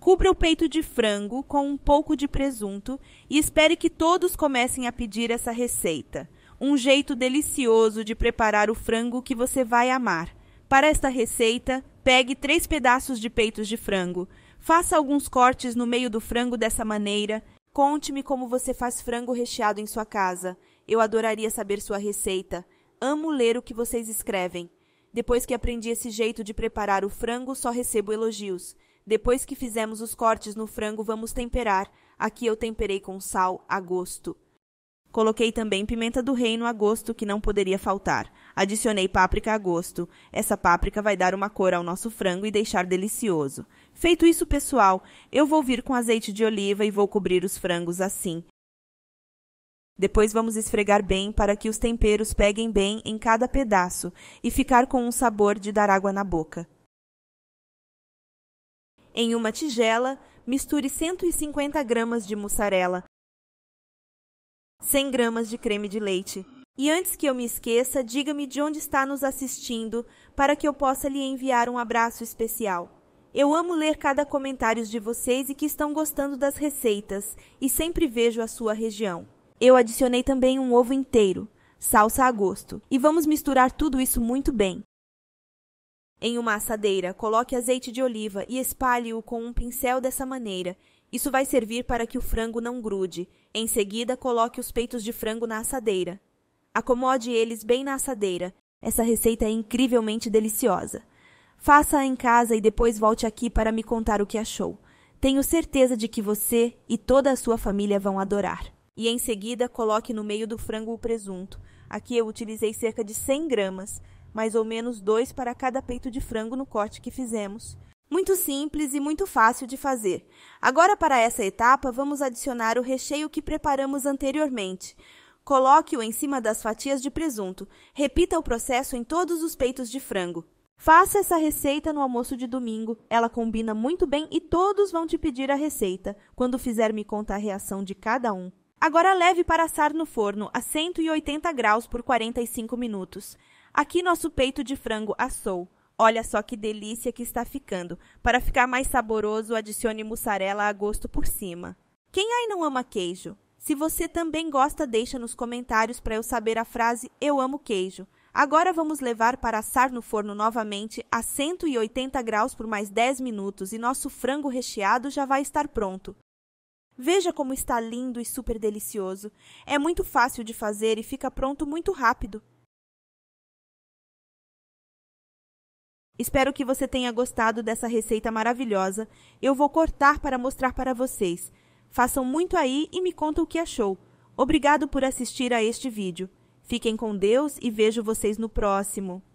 Cubra o peito de frango com um pouco de presunto e espere que todos comecem a pedir essa receita. Um jeito delicioso de preparar o frango que você vai amar. Para esta receita, pegue três pedaços de peitos de frango. Faça alguns cortes no meio do frango dessa maneira. Conte-me como você faz frango recheado em sua casa. Eu adoraria saber sua receita. Amo ler o que vocês escrevem. Depois que aprendi esse jeito de preparar o frango, só recebo elogios. Depois que fizemos os cortes no frango, vamos temperar. Aqui eu temperei com sal a gosto. Coloquei também pimenta do reino a gosto, que não poderia faltar. Adicionei páprica a gosto. Essa páprica vai dar uma cor ao nosso frango e deixar delicioso. Feito isso, pessoal, eu vou vir com azeite de oliva e vou cobrir os frangos assim. Depois vamos esfregar bem para que os temperos peguem bem em cada pedaço e ficar com um sabor de dar água na boca. Em uma tigela, misture 150 gramas de mussarela, 100 gramas de creme de leite. E antes que eu me esqueça, diga-me de onde está nos assistindo para que eu possa lhe enviar um abraço especial. Eu amo ler cada comentário de vocês e que estão gostando das receitas e sempre vejo a sua região. Eu adicionei também um ovo inteiro, salsa a gosto, e vamos misturar tudo isso muito bem. Em uma assadeira, coloque azeite de oliva e espalhe-o com um pincel dessa maneira. Isso vai servir para que o frango não grude. Em seguida, coloque os peitos de frango na assadeira. Acomode eles bem na assadeira. Essa receita é incrivelmente deliciosa. Faça-a em casa e depois volte aqui para me contar o que achou. Tenho certeza de que você e toda a sua família vão adorar. E em seguida, coloque no meio do frango o presunto. Aqui eu utilizei cerca de 100 gramas mais ou menos dois para cada peito de frango no corte que fizemos. Muito simples e muito fácil de fazer. Agora, para essa etapa, vamos adicionar o recheio que preparamos anteriormente. Coloque-o em cima das fatias de presunto. Repita o processo em todos os peitos de frango. Faça essa receita no almoço de domingo. Ela combina muito bem e todos vão te pedir a receita quando fizer me contar a reação de cada um. Agora leve para assar no forno a 180 graus por 45 minutos. Aqui nosso peito de frango assou. Olha só que delícia que está ficando. Para ficar mais saboroso, adicione mussarela a gosto por cima. Quem aí não ama queijo? Se você também gosta, deixa nos comentários para eu saber a frase Eu amo queijo. Agora vamos levar para assar no forno novamente a 180 graus por mais 10 minutos e nosso frango recheado já vai estar pronto. Veja como está lindo e super delicioso. É muito fácil de fazer e fica pronto muito rápido. Espero que você tenha gostado dessa receita maravilhosa. Eu vou cortar para mostrar para vocês. Façam muito aí e me conta o que achou. Obrigado por assistir a este vídeo. Fiquem com Deus e vejo vocês no próximo.